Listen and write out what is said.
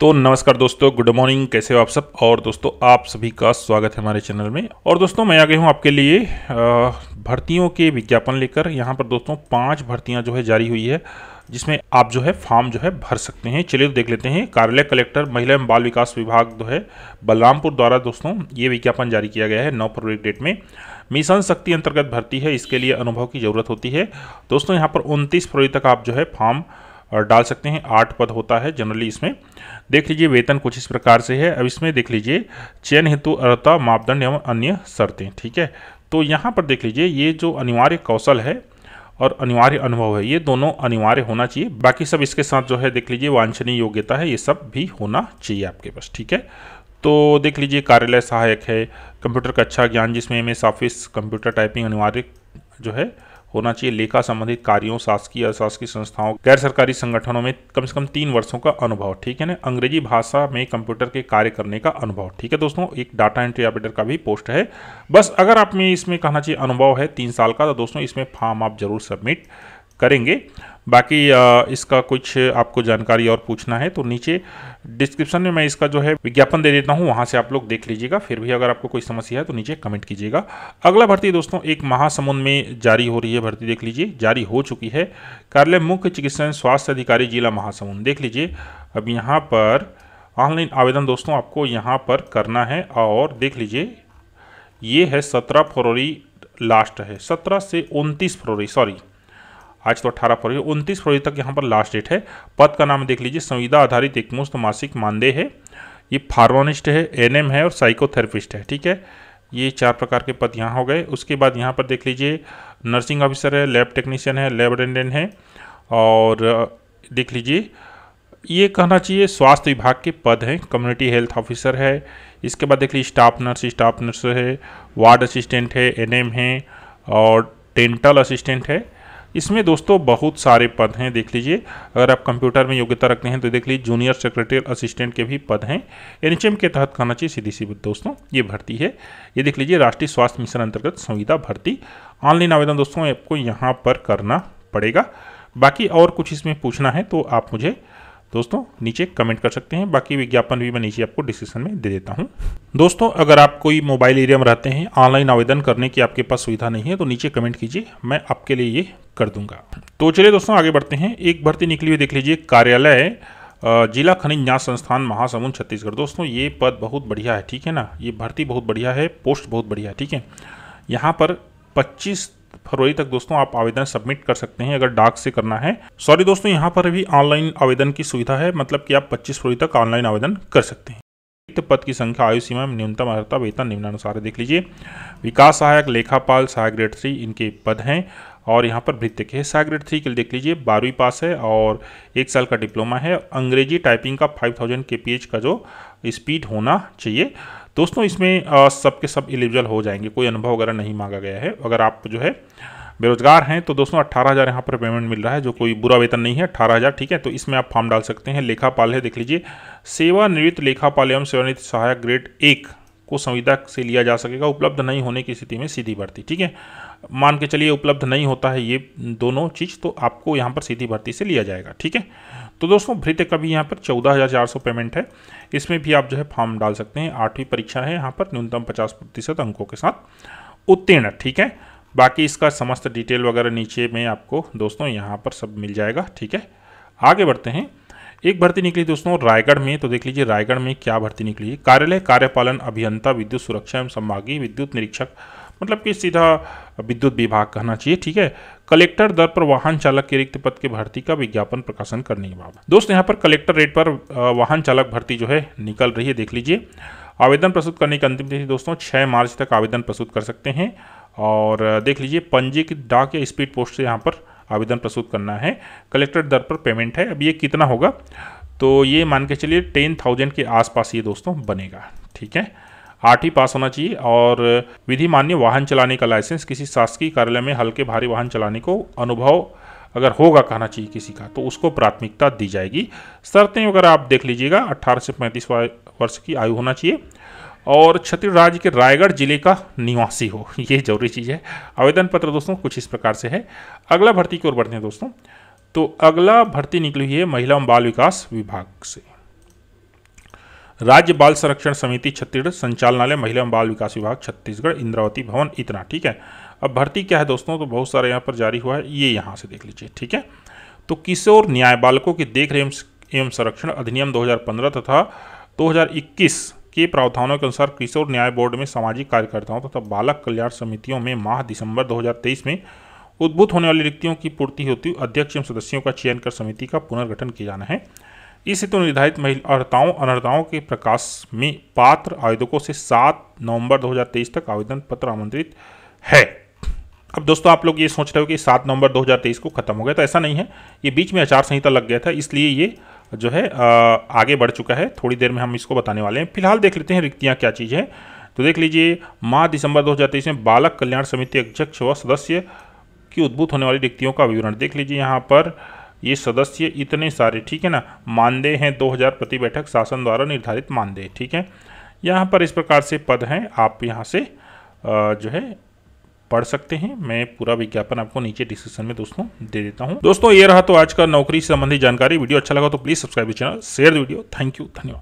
तो नमस्कार दोस्तों गुड मॉर्निंग कैसे हो आप सब और दोस्तों आप सभी का स्वागत है हमारे चैनल में और दोस्तों मैं आ गया हूँ आपके लिए भर्तियों के विज्ञापन लेकर यहाँ पर दोस्तों पांच भर्तियाँ जो है जारी हुई है जिसमें आप जो है फॉर्म जो है भर सकते हैं चलिए तो देख लेते हैं कार्यालय कलेक्टर महिला एवं बाल विकास विभाग जो है बलरामपुर द्वारा दोस्तों ये विज्ञापन जारी किया गया है नौ फरवरी डेट में मिशन शक्ति अंतर्गत भर्ती है इसके लिए अनुभव की ज़रूरत होती है दोस्तों यहाँ पर उनतीस फरवरी तक आप जो है फॉर्म डाल सकते हैं आठ पद होता है जनरली इसमें देख लीजिए वेतन कुछ इस प्रकार से है अब इसमें देख लीजिए चयन हेतु अर्थता मापदंड एवं अन्य शर्तें ठीक है तो यहाँ पर देख लीजिए ये जो अनिवार्य कौशल है और अनिवार्य अनुभव है ये दोनों अनिवार्य होना चाहिए बाकी सब इसके साथ जो है देख लीजिए वांछनीय योग्यता है ये सब भी होना चाहिए आपके पास ठीक है तो देख लीजिए कार्यालय सहायक है कंप्यूटर का अच्छा ज्ञान जिसमें M S office computer typing अनिवार्य जो है होना चाहिए लेखा संबंधित कार्यों शासकीय अशासकीय संस्थाओं गैर सरकारी संगठनों में कम से कम तीन वर्षों का अनुभव ठीक है ना अंग्रेजी भाषा में कंप्यूटर के कार्य करने का अनुभव ठीक है दोस्तों एक डाटा एंट्री ऑपरेटर का भी पोस्ट है बस अगर आप में इसमें कहना चाहिए अनुभव है तीन साल का तो दोस्तों इसमें फॉर्म आप जरूर सबमिट करेंगे बाकी इसका कुछ आपको जानकारी और पूछना है तो नीचे डिस्क्रिप्शन में मैं इसका जो है विज्ञापन दे देता हूँ वहाँ से आप लोग देख लीजिएगा फिर भी अगर आपको कोई समस्या है तो नीचे कमेंट कीजिएगा अगला भर्ती दोस्तों एक महासमुंद में जारी हो रही है भर्ती देख लीजिए जारी हो चुकी है कार्यालय मुख्य चिकित्सा स्वास्थ्य अधिकारी जिला महासमुंद देख लीजिए अब यहाँ पर ऑनलाइन आवेदन दोस्तों आपको यहाँ पर करना है और देख लीजिए ये है सत्रह फरवरी लास्ट है सत्रह से उनतीस फरवरी सॉरी आज तो अठारह फरवरी उनतीस फरवरी तक यहाँ पर लास्ट डेट है पद का नाम देख लीजिए संविदा आधारित एकमुश्त मासिक मानदेय है ये फार्मानिस्ट है एनएम है और साइकोथेरेपिस्ट है ठीक है ये चार प्रकार के पद यहाँ हो गए उसके बाद यहाँ पर देख लीजिए नर्सिंग ऑफिसर है लैब टेक्नीशियन है लैब अटेंडेंट है और देख लीजिए ये कहना चाहिए स्वास्थ्य विभाग के पद हैं कम्युनिटी हेल्थ ऑफिसर है इसके बाद देख लीजिए स्टाफ नर्स स्टाफ नर्स है वार्ड असिस्टेंट है एनएम है और डेंटल असिस्टेंट है इसमें दोस्तों बहुत सारे पद हैं देख लीजिए अगर आप कंप्यूटर में योग्यता रखते हैं तो देख लीजिए जूनियर सेक्रेटरी असिस्टेंट के भी पद हैं एनएचएम के तहत कहना चाहिए सीधी सी दोस्तों ये भर्ती है ये देख लीजिए राष्ट्रीय स्वास्थ्य मिशन अंतर्गत संविदा भर्ती ऑनलाइन आवेदन दोस्तों आपको यहाँ पर करना पड़ेगा बाकी और कुछ इसमें पूछना है तो आप मुझे दोस्तों नीचे कमेंट कर सकते हैं बाकी विज्ञापन भी मैं नीचे आपको डिस्क्रिप्शन में दे देता हूँ दोस्तों अगर आप कोई मोबाइल एरिया में रहते हैं ऑनलाइन आवेदन करने की आपके पास सुविधा नहीं है तो नीचे कमेंट कीजिए मैं आपके लिए ये कर दूंगा तो चलिए दोस्तों आगे बढ़ते हैं एक भर्ती निकली हुई देख लीजिए कार्यालय जिला खनिज न्यास संस्थान महासमुंद छत्तीसगढ़ दोस्तों ये पद बहुत बढ़िया है ठीक है ना ये भर्ती बहुत बढ़िया है पोस्ट बहुत बढ़िया है ठीक है यहाँ पर 25 फरवरी तक दोस्तों आप आवेदन सबमिट कर सकते हैं अगर डाक से करना है सॉरी दोस्तों यहाँ पर भी ऑनलाइन आवेदन की सुविधा है मतलब कि आप 25 फरवरी तक ऑनलाइन आवेदन कर सकते हैं रिक्त पद की संख्या आयु सीमा में न्यूनतम अर्थता वेतन निम्नानुसार देख लीजिए विकास सहायक लेखापाल सहायक ग्रेड थ्री इनके पद हैं और यहाँ पर भृत्य के सहायक ग्रेड थ्री के लिए देख लीजिए बारहवीं पास है और एक साल का डिप्लोमा है अंग्रेजी टाइपिंग का फाइव थाउजेंड के पी का जो स्पीड होना चाहिए दोस्तों इसमें सब के सब एलिजिबल हो जाएंगे कोई अनुभव वगैरह नहीं मांगा गया है अगर आप जो है बेरोजगार हैं तो दोस्तों अट्ठारह हज़ार यहाँ पर पेमेंट मिल रहा है जो कोई बुरा वेतन नहीं है अट्ठारह हज़ार ठीक है तो इसमें आप फॉर्म डाल सकते हैं लेखापाल है देख लीजिए सेवानिवृत्त लेखापाल एवं सेवानिवृत्त सहायक ग्रेड एक को संविदा से लिया जा सकेगा उपलब्ध नहीं होने की स्थिति में सीधी भर्ती ठीक है मान के चलिए उपलब्ध नहीं होता है ये दोनों चीज़ तो आपको यहाँ पर सीधी भर्ती से लिया जाएगा ठीक है तो दोस्तों भ्रीटेक का भी यहाँ पर चौदह हज़ार चार सौ पेमेंट है इसमें भी आप जो है फॉर्म डाल सकते हैं आठवीं परीक्षा है यहाँ पर न्यूनतम पचास प्रतिशत अंकों के साथ उत्तीर्ण ठीक है बाकी इसका समस्त डिटेल वगैरह नीचे में आपको दोस्तों यहाँ पर सब मिल जाएगा ठीक है आगे बढ़ते हैं एक भर्ती निकली दोस्तों रायगढ़ में तो देख लीजिए रायगढ़ में क्या भर्ती निकली कार्यालय कार्यपालन अभियंता विद्युत सुरक्षा एवं संभागीय विद्युत निरीक्षक मतलब कि सीधा विद्युत विभाग कहना चाहिए ठीक है कलेक्टर दर पर वाहन चालक के रिक्त पद की भर्ती का विज्ञापन प्रकाशन करने के बाद दोस्तों यहाँ पर कलेक्टर रेट पर वाहन चालक भर्ती जो है निकल रही है देख लीजिए आवेदन प्रस्तुत करने की अंतिम तिथि दोस्तों छः मार्च तक आवेदन प्रस्तुत कर सकते हैं और देख लीजिए पंजीकृत डाक या स्पीड पोस्ट से यहाँ पर आवेदन प्रस्तुत करना है कलेक्टर दर पर पेमेंट है अब ये कितना होगा तो ये मान के चलिए टेन थाउजेंड के आसपास ये दोस्तों बनेगा ठीक है आठ ही पास होना चाहिए और विधि मान्य वाहन चलाने का लाइसेंस किसी शासकीय कार्यालय में हल्के भारी वाहन चलाने को अनुभव अगर होगा कहना चाहिए किसी का तो उसको प्राथमिकता दी जाएगी शर्तें अगर आप देख लीजिएगा अट्ठारह से पैंतीस वर्ष की आयु होना चाहिए और छत्तीसगढ़ राज्य के रायगढ़ जिले का निवासी हो ये जरूरी चीज़ है आवेदन पत्र दोस्तों कुछ इस प्रकार से है अगला भर्ती की ओर बढ़ते हैं दोस्तों तो अगला भर्ती निकली हुई है महिला एवं बाल विकास विभाग से राज्य बाल संरक्षण समिति छत्तीसगढ़ संचालनालय महिला एवं बाल विकास विभाग छत्तीसगढ़ इंद्रावती भवन इतना ठीक है अब भर्ती क्या है दोस्तों तो बहुत सारे यहाँ पर जारी हुआ है ये यहाँ से देख लीजिए ठीक है तो किशोर न्याय बालकों की देख रेख एवं संरक्षण अधिनियम दो तथा दो के प्रावधानों के अनुसार किशोर न्याय बोर्ड में सामाजिक कार्यकर्ताओं तथा बालक कल्याण समितियों में माह दिसंबर 2023 में उद्भूत होने वाली रिक्तियों की पूर्ति हुई अध्यक्ष एवं सदस्यों का चयन कर समिति का पुनर्गठन किया जाना है इस हेतु निर्धारित निर्धारित अर्ताओं अनर्ताओं के प्रकाश में पात्र आवेदकों से 7 नवंबर 2023 तक आवेदन पत्र आमंत्रित है अब दोस्तों आप लोग ये सोच रहे हो कि 7 नवंबर 2023 को खत्म हो गया तो ऐसा नहीं है ये बीच में आचार संहिता लग गया था इसलिए ये जो है आगे बढ़ चुका है थोड़ी देर में हम इसको बताने वाले हैं फिलहाल देख लेते हैं रिक्तियाँ क्या चीज़ है तो देख लीजिए माह दिसंबर 2023 में बालक कल्याण समिति अध्यक्ष व सदस्य की उद्भूत होने वाली रिक्तियों का विवरण देख लीजिए यहाँ पर ये सदस्य इतने सारे ठीक है ना मानदेय हैं 2000 प्रति बैठक शासन द्वारा निर्धारित मानदेय ठीक है यहाँ पर इस प्रकार से पद हैं आप यहाँ से जो है पढ़ सकते हैं मैं पूरा विज्ञापन आपको नीचे डिस्क्रिप्शन में दोस्तों दे देता हूँ दोस्तों ये रहा तो आज का नौकरी संबंधी जानकारी वीडियो अच्छा लगा तो please subscribe channel share video thank you धन्यवाद